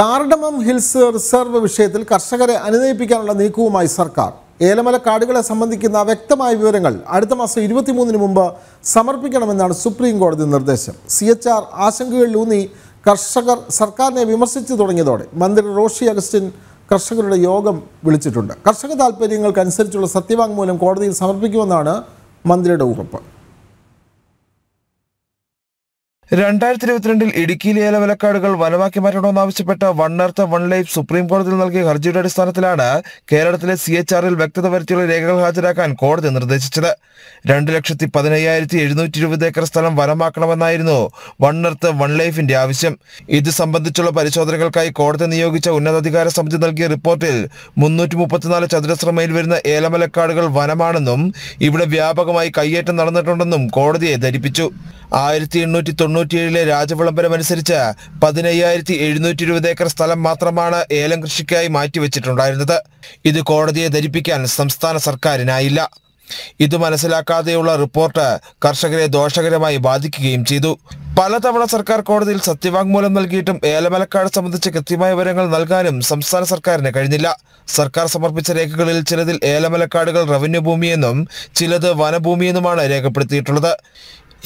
cardamom hills reserve വിഷയത്തിൽ കർഷകരെ അനുനയിപ്പിക്കാനുള്ള നീക്കവുമായി സർക്കാർ ഏലമല കാടുകളെ സംബന്ധിക്കുന്ന വ്യക്തമായ വിവരങ്ങൾ അടുത്ത മാസം ഇരുപത്തിമൂന്നിന് മുമ്പ് സമർപ്പിക്കണമെന്നാണ് സുപ്രീം കോടതി നിർദ്ദേശം സി എച്ച് ആർ ആശങ്കകളിലൂന്നി കർഷകർ സർക്കാരിനെ വിമർശിച്ചു തുടങ്ങിയതോടെ മന്ത്രി റോഷി അഗസ്റ്റിൻ കർഷകരുടെ യോഗം വിളിച്ചിട്ടുണ്ട് കർഷക താൽപ്പര്യങ്ങൾക്കനുസരിച്ചുള്ള സത്യവാങ്മൂലം കോടതിയിൽ സമർപ്പിക്കുമെന്നാണ് മന്ത്രിയുടെ ഉറപ്പ് രണ്ടായിരത്തി ഇരുപത്തിരണ്ടിൽ ഇടുക്കിയിലെ ഏലവലക്കാടുകൾ വനമാക്കി മാറ്റണമെന്നാവശ്യപ്പെട്ട one earth one life supreme കോടതിയിൽ നൽകിയ ഹർജിയുടെ അടിസ്ഥാനത്തിലാണ് കേരളത്തിലെ സി എച്ച് ആറിൽ വ്യക്തത വരുത്തിയുള്ള രേഖകൾ ഹാജരാക്കാൻ കോടതി നിർദ്ദേശിച്ചത് രണ്ട് ലക്ഷത്തി പതിനയ്യായിരത്തി എഴുന്നൂറ്റി ഇരുപത് ഏക്കർ സ്ഥലം വനമാക്കണമെന്നായിരുന്നു വൺ എർത്ത് വൺ ലൈഫിന്റെ ആവശ്യം ഇത് സംബന്ധിച്ചുള്ള പരിശോധനകൾക്കായി കോടതി നിയോഗിച്ച ഉന്നതാധികാര സമിതി നൽകിയ റിപ്പോർട്ടിൽ മുന്നൂറ്റി മുപ്പത്തിനാല് ചതുരശ്ര മൈൽ വരുന്ന ഏലമലക്കാടുകൾ വനമാണെന്നും ഇവിടെ വ്യാപകമായി കയ്യേറ്റം നടന്നിട്ടുണ്ടെന്നും കോടതിയെ ധരിപ്പിച്ചു ആയിരത്തി എണ്ണൂറ്റി തൊണ്ണൂറ്റി തൊണ്ണൂറ്റിയേഴിലെ രാജവിളംബരം അനുസരിച്ച് പതിനയ്യായിരത്തി എഴുന്നൂറ്റി ഇരുപത് ഏക്കർ സ്ഥലം മാത്രമാണ് ഏലം കൃഷിക്കായി മാറ്റിവെച്ചിട്ടുണ്ടായിരുന്നത് ഇത് കോടതിയെ ധരിപ്പിക്കാൻ സംസ്ഥാന സർക്കാരിനായില്ല ഇത് മനസ്സിലാക്കാതെയുള്ള റിപ്പോർട്ട് കർഷകരെ ദോഷകരമായി ബാധിക്കുകയും ചെയ്തു പലതവണ സർക്കാർ കോടതിയിൽ സത്യവാങ്മൂലം നൽകിയിട്ടും ഏലമലക്കാട് സംബന്ധിച്ച് കൃത്യമായ വിവരങ്ങൾ നൽകാനും സംസ്ഥാന സർക്കാരിന് കഴിഞ്ഞില്ല സർക്കാർ സമർപ്പിച്ച രേഖകളിൽ ചിലതിൽ ഏലമലക്കാടുകൾ റവന്യൂ ഭൂമിയെന്നും ചിലത് വനഭൂമിയെന്നുമാണ് രേഖപ്പെടുത്തിയിട്ടുള്ളത്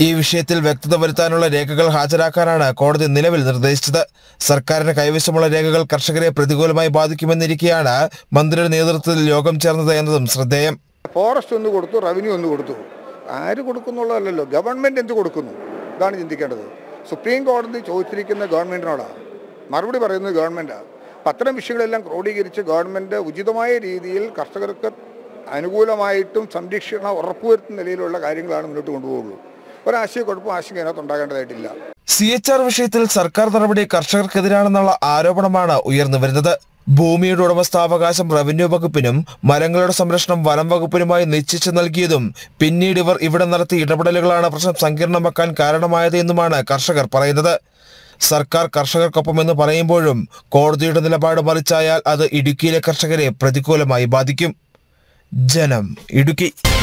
ഈ വിഷയത്തിൽ വ്യക്തത വരുത്താനുള്ള രേഖകൾ ഹാജരാക്കാനാണ് കോടതി നിലവിൽ നിർദ്ദേശിച്ചത് സർക്കാരിന് കൈവശമുള്ള രേഖകൾ കർഷകരെ പ്രതികൂലമായി ബാധിക്കുമെന്നിരിക്കെയാണ് മന്ത്രിയുടെ നേതൃത്വത്തിൽ യോഗം ചേർന്നത് എന്നതും ശ്രദ്ധേയം ഫോറസ്റ്റ് ഒന്ന് കൊടുത്തു റവന്യൂ ഒന്ന് കൊടുത്തു ആര് കൊടുക്കുന്നുള്ളതല്ലോ ഗവൺമെന്റ് എന്ത് കൊടുക്കുന്നു ഇതാണ് ചിന്തിക്കേണ്ടത് സുപ്രീം കോടതി ചോദിച്ചിരിക്കുന്ന ഗവൺമെന്റിനോടാണ് മറുപടി പറയുന്നത് ഗവൺമെന്റാണ് അപ്പം വിഷയങ്ങളെല്ലാം ക്രോഡീകരിച്ച് ഗവൺമെന്റ് ഉചിതമായ രീതിയിൽ കർഷകർക്ക് അനുകൂലമായിട്ടും സംരക്ഷണ ഉറപ്പുവരുത്തുന്ന നിലയിലുള്ള കാര്യങ്ങളാണ് മുന്നോട്ട് കൊണ്ടുപോകുള്ളൂ ഒരാശയക്കുഴപ്പം ആശങ്ക അതിനകത്ത് ഉണ്ടാകേണ്ടതായിട്ടില്ല സി എച്ച് ആർ വിഷയത്തിൽ സർക്കാർ നടപടി കർഷകർക്കെതിരാണെന്നുള്ള ആരോപണമാണ് ഉയർന്നു വരുന്നത് ഭൂമിയുടെ ഉടമസ്ഥാവകാശം റവന്യൂ വകുപ്പിനും മരങ്ങളുടെ സംരക്ഷണം വനം വകുപ്പിനുമായി നിശ്ചയിച്ചു നൽകിയതും പിന്നീട് ഇവർ ഇവിടെ നടത്തിയ ഇടപെടലുകളാണ് പ്രശ്നം സങ്കീർണമാക്കാൻ കാരണമായത് എന്നുമാണ് കർഷകർ പറയുന്നത് സർക്കാർ കർഷകർക്കൊപ്പമെന്ന് പറയുമ്പോഴും കോടതിയുടെ നിലപാട് മറിച്ചായാൽ അത് ഇടുക്കിയിലെ കർഷകരെ പ്രതികൂലമായി ബാധിക്കും ജനം ഇടുക്കി